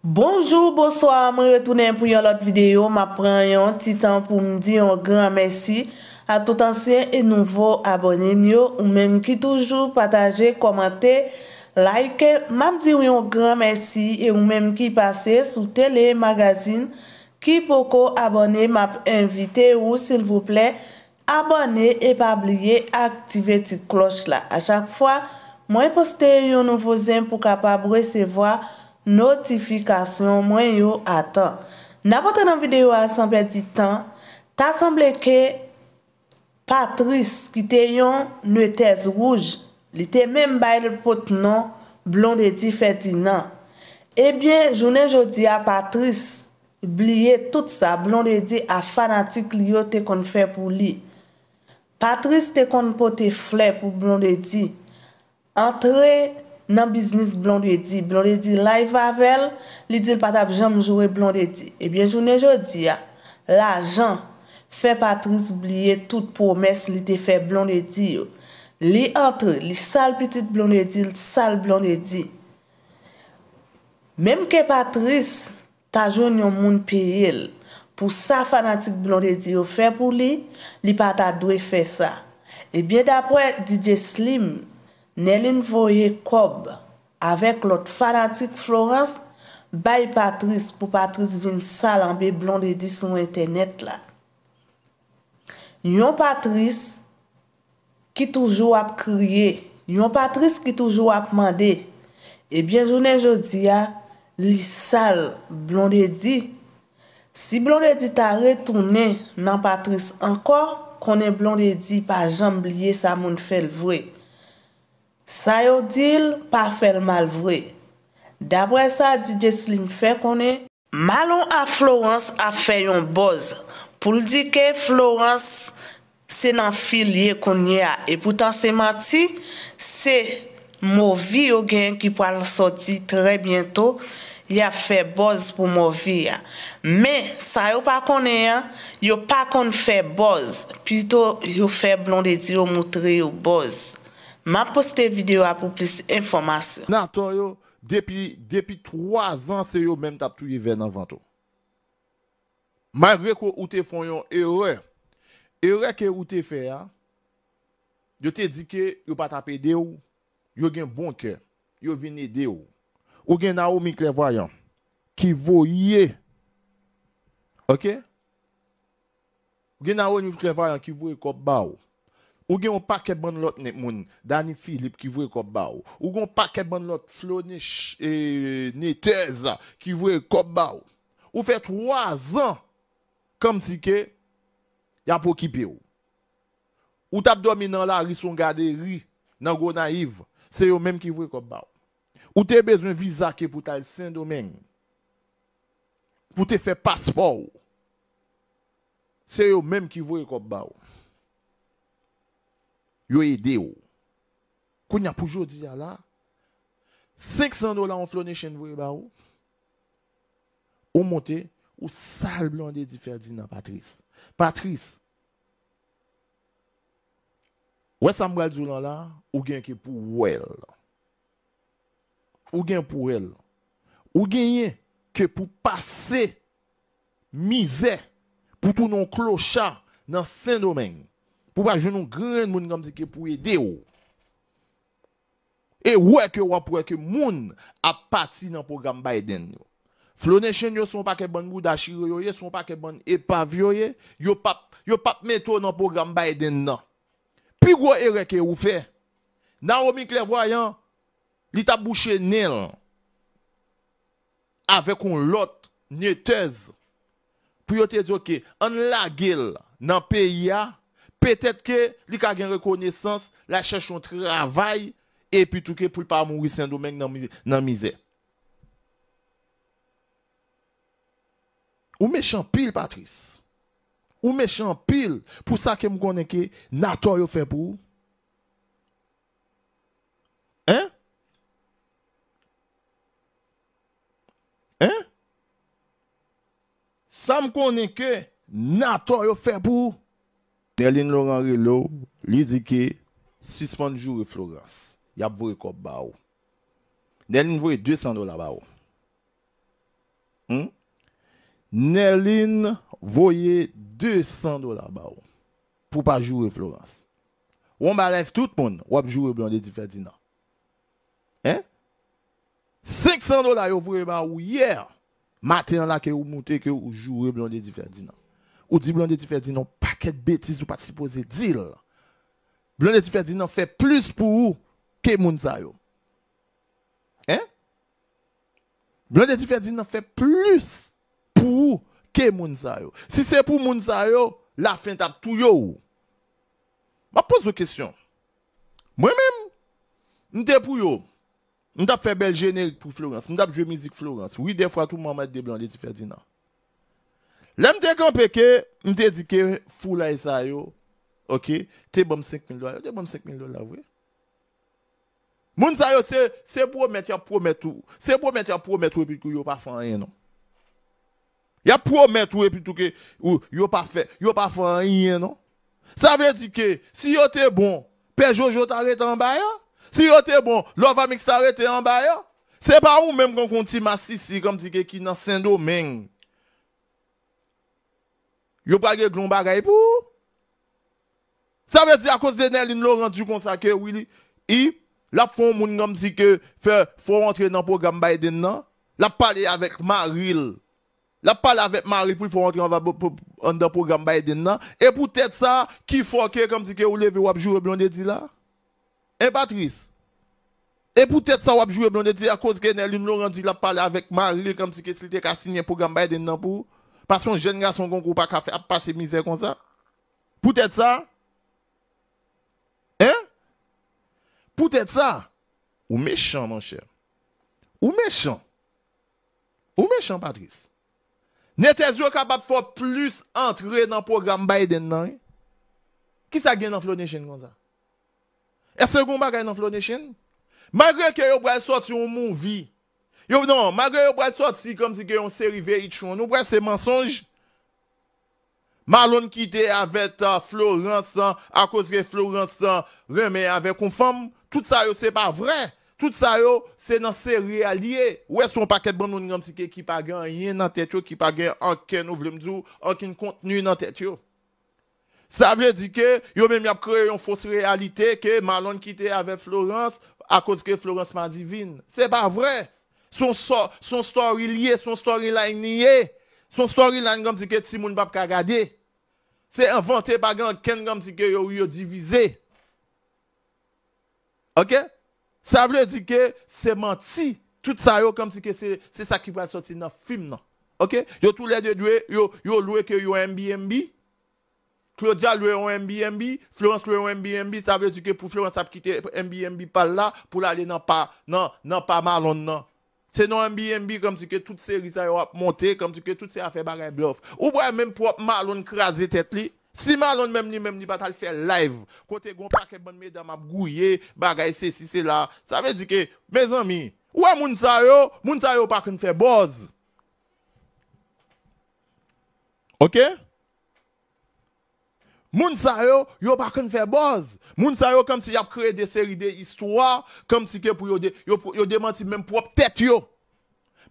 Bonjour, bonsoir, mwen retounen pou yon lot videyo. Mwen pren yon titan pou mwen di yon gran mersi a tout ansyen e nouvo abonye myo. Mwen mwen ki toujou pataje, komante, like. Mwen mwen di yon gran mersi e mwen mwen ki pase sou tele magasin ki poko abonye mwen ap invite ou sil vouple abonye e pa bliye aktive tit kloch la. A chak fwa, mwen poste yon nouvo zem pou kapab resevoa notifikasyon mwen yo atan. Na bote nan videyo a sanber di tan, ta sanble ke Patrice ki te yon nwetez rouj, li te menm bayl pot nan blondedi feti nan. Ebyen, jounen jodi a Patrice blye tout sa blondedi a fanatik li yo te kon fè pou li. Patrice te kon pot te flè pou blondedi. Antre nan biznis blondedi. Blondedi la y vavel, li dil pata pjan mjouwe blondedi. Ebyen, jounen jodi ya, la jan fè Patrice blye tout pwomès li te fè blondedi yo. Li entre, li sal petit blondedi, li sal blondedi. Mem ke Patrice, ta joun yon moun piye el, pou sa fanatik blondedi yo fè pou li, li pata dwe fè sa. Ebyen, dapwè DJ Slim, Nè lin voye kob avèk lot fanatik Florence bay Patrice pou Patrice vin sal anbe blondedi sou internet la. Yon Patrice ki toujou ap kriye, yon Patrice ki toujou ap mande, ebyen jounen jodi a li sal blondedi. Si blondedi ta retounen nan Patrice ankor, konen blondedi pa jamb liye sa moun fel vrej. Sa yo dil pa fèl malvwe. Dabre sa, DJ Slim fè konè. Malon a Florence a fè yon boz. Poul di ke Florence se nan fil ye konye a. E poutan se mati, se mou vi yo gen ki pou al soti tre bientou. Ya fè boz pou mou vi a. Men, sa yo pa konè a, yo pa kon fè boz. Pito yo fè blon de di yo moutre yo boz. Ma poste video apou plis informasyon. Na ton yo, depi 3 an se yo menm tap tou yi ven nan vanto. Magre ko ou te fon yon, ewe, ewe ke ou te fe ya, yo te di ke, yo patape de ou, yo gen bonke, yo vini de ou. Ou gen na ou mikle vayan, ki vo ye. Ok? Ou gen na ou mikle vayan, ki vo ye kop ba ou. Ou gen ou pa ke ban lot net moun, Dani Filip ki vwe kop ba ou. Ou gen ou pa ke ban lot Flo e, Neteza ki vwe kop ba ou. Ou fe troazan kam si ke ya pou kipi ou. Ou tab do mi nan la rison gade ri nan go na iv, se yo menm ki vwe kop ba ou. Ou te bezon vizake pou tal sen domen pou te fe paspo ou. Se yo menm ki vwe kop ba ou. Yo e deyo. Koun ya poujou diya la, 600 dola ou flone chen vwe ba ou, ou monte, ou sal blande di ferdi nan Patrice. Patrice, wè sa mwal diyo lan la, ou gen ke pou wèl. Ou gen pou wèl. Ou genye ke pou pase, mize, pou tou nou klocha nan Saint-Domingue. Ouwa jenon gren moun gamzike pou yede yo. E weke wapweke moun apati nan program Biden yo. Flonation yo son pa ke ban mou dashire yo ye, son pa ke ban epavyo yo ye, yo pap meto nan program Biden nan. Pi gwa ereke oufe, nan omik le voyan, li tabouche nel, ave kon lot netez, pou yo tezo ke an lagel nan peyi ya, petet ke li ka gen rekonesans, la chè chontri ravay, epi touke pou l pa moun wisen do menk nan mizè. Ou me chan pil, Patrice? Ou me chan pil pou sa ke m konen ke nato yo febou? Hein? Hein? Sa m konen ke nato yo febou? Nerlin Laurent Reylo, Lydie Ke, suspende joure Florence. Yap vwoye kop ba ou. Nerlin vwoye 200 dola ba ou. Nerlin hmm? vwoye 200 dola ba ou. Pou pa joure Florence. Wom ba lev tout moun, wap joure blondi di Ferdinand. 600 dola yo vwoye ba ou, yeah! Matin la ke ou moute ke ou joure blondi di Ferdinand. Ou di Blandeti Ferdinand, paket betis ou pati pose dil. Blandeti Ferdinand fè plus pou ou ke Mounza yo. Eh? Blandeti Ferdinand fè plus pou ou ke Mounza yo. Si se pou Mounza yo, la fin tap tou yo ou. Ma pose wè kèsyon. Mwen mèm, mwen te pou yo. Mwen tap fè bel genèl pou Florence. Mwen tap jwè mizik Florence. Ou de fwa tou mwama de Blandeti Ferdinand. La m te kompeke, m te dike fulay e sa yo. Ok, te bom 5.000 do la yo, te bom 5.000 do la yo. Moun sa yo se pwomet ya pwomet ou, se pwomet ya pwomet ou epitou yo pa fwa enye non. Ya pwomet ou epitou ke yo pa fwa enye non. Sa ve dike, si yo te bon, Pejojo ta rete an bayan? Si yo te bon, Lovamix ta rete an bayan? Se pa ou menm kon konti masisi kom dike ki nan Sendo menm? Yo pas de glon pour. Ça veut dire à cause de Nelly Laurent comme ça que Willy, il, fait un monde comme si que fait faut rentrer dans le programme Biden non. La parlé avec Maril. La parlé avec Marie pour faut rentrer dans le programme Biden non. Et peut-être ça qui faut que comme si que vous levez ou jouer blonde dit là. Et Patrice. Et peut-être ça ou jouer blonde blondet, à cause que Nelly Laurent dit la parlé avec Maril comme si que c'était signé programme Biden non parce qu'un jeune garçon qui pas café a misère comme ça. Peut-être ça. Hein? Peut-être ça. Ou méchant, mon cher. Ou méchant. Ou méchant, Patrice. pas capable de faire plus entrer dans le programme Biden. Non? Qui ça gagne dans Flow comme ça? Est-ce que vous avez dans Flow chaînes Malgré que vous avez sorti un vie Yo nan, magre yo bre sot si komzike yon seri ve itchon, nou bre se mensonj, malon ki te avet euh, Florence an, akoske Florence an, reme avet konfam, tout sa yo se pa vre, tout sa yo se nan seri a liye, ou e son paket bon noni komzike ki pa gen yin nan tetyo, ki pa gen anken nou vle mdou, anken kontenu nan tetyo. Sa vre di ke, yo men mi ap kre yon fos realite ke malon ki te avet Florence, akoske Florence man divin, se pa vre! Son, so, son story lié, son storyline lié. Son storyline comme si que moun pas ka regarder. C'est inventé par quelqu'un comme si que yo yo divisé. OK Ça veut dire que c'est menti. Tout ça yo comme si que c'est c'est ça qui va sortir dans le film non. OK Yo tous les deux doué yo yo loué que yo MBMB. Claudia loué un MBMB, Florence loué un MBMB, ça veut dire que pour Florence a quitté MBMB par là pour aller dans pas non non pas Malone non c'est non un BNB comme si que toute série ça a monté comme si que tout ces affaires fait bluff ou même pour Malone craser tête si Malone même ni même ni pas faire live côté gon paquet bonne mesdames a grouillé bagarre ceci si c'est là ça veut dire que mes amis ou est moun yo moun sa yo pas qu'on fait buzz OK Moun sa yo, yo pas kon faire buzz. Moun sa yo comme si yap a créé des séries d'histoires, comme si que pour yo de, yo, démenti même propre tête yo.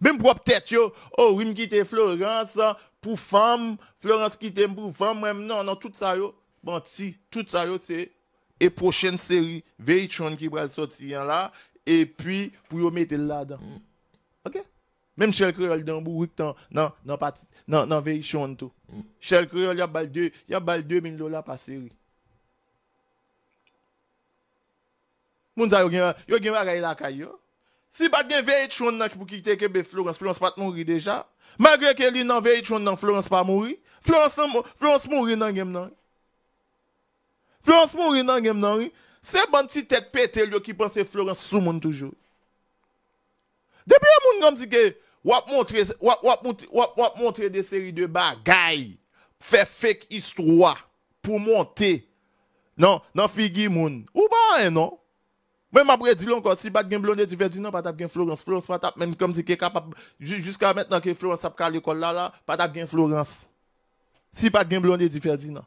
Même propre tête yo. Oh, oui, me quitte Florence pour femme, Florence quitte pour femme, même non, non, tout ça yo, bon, tout ça yo c'est et prochaine série ki qui va sortir là et puis pour yo mettre là-dedans. OK? Mèm chèl kreol dèmbou wik nan vey choun tou. Chèl kreol yabal 2 min lola pase wè. Moun zè yo genwa ray la kaya. Si bat gen vey choun nan ki pou ki teke be Florence, Florence pat moun wè deja. Magre ke li nan vey choun nan Florence pa moun wè, Florence moun wè nan genm nan wè. Florence moun wè nan genm nan wè. Se ban ti tèt pètèl yo ki panse Florence sou moun toujou. Debè yon moun komzike wap montre de seri de bagay, fefek istwa pou monte nan figi moun. Ou ba an eh, non? Mwen mabwè di lon kon, si pat gen Blondie Diverdi nan patap gen Florence. Florence patap men komzike kapap, jiska mèt nan ke Florence ap kalikol la la, patap gen Florence. Si pat gen Blondie Diverdi nan.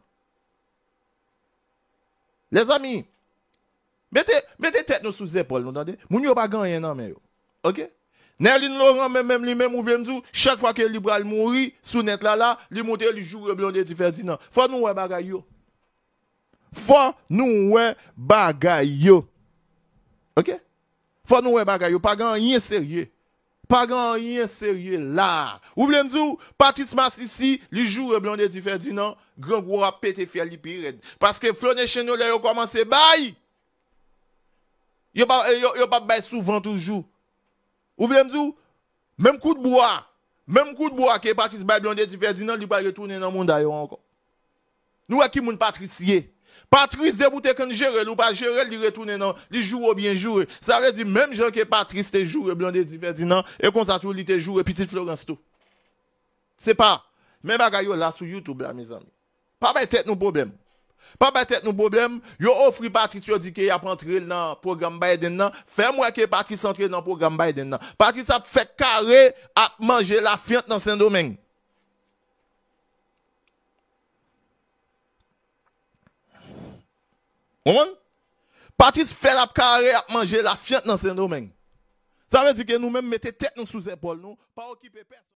Le zami, bete tet nou sou zepol nou dade, moun yo bagan yon nan men yo. Ok? Nelly Laurent, même, même lui-même, ou mzou, chaque fois que Libral mourit, sous net là, là, lui monte, lui joue le blonde de Ferdinand. Faut nous ouais bagay yo. Faut nous ouais bagay Ok? Faut nous ouais bagay Pas grand rien sérieux. Pas grand rien sérieux là. Ou voulez me Patrice Mars ici, joue le blonde de Ferdinand, grand gros a pété fier li Parce que Flonne là, il a commencé bailler. Il pas souvent toujours. Ou bien me même coup de bois, même coup de bois que Patrice Bablondé dit Ferdinand, il va retourner dans le monde d'ailleurs encore. Nous, à qui moun Patrice Patrice débouté quand gérer ou pas gérer, il retourne dans, il joue ou bien joué. Ça veut dire même gens que Patrice te joue, Blondé dit Ferdinand, et qu'on ça il te joue, petite Florence tout. C'est pas, même bagaille là sur YouTube, mes amis. Pas mettre tête nos problèmes. Pas battre nos problèmes. Yo offri Patrice, yo dit qu'il a entré dans le programme Biden. Fais-moi que Patrice entre dans le programme Biden. Patrice a fait carré à manger la fiente dans saint domaine. Patrice fait carré à manger la fiente dans saint domaine. Ça veut dire que nous-mêmes mettons tête sous épaule, nous, pas occuper personne.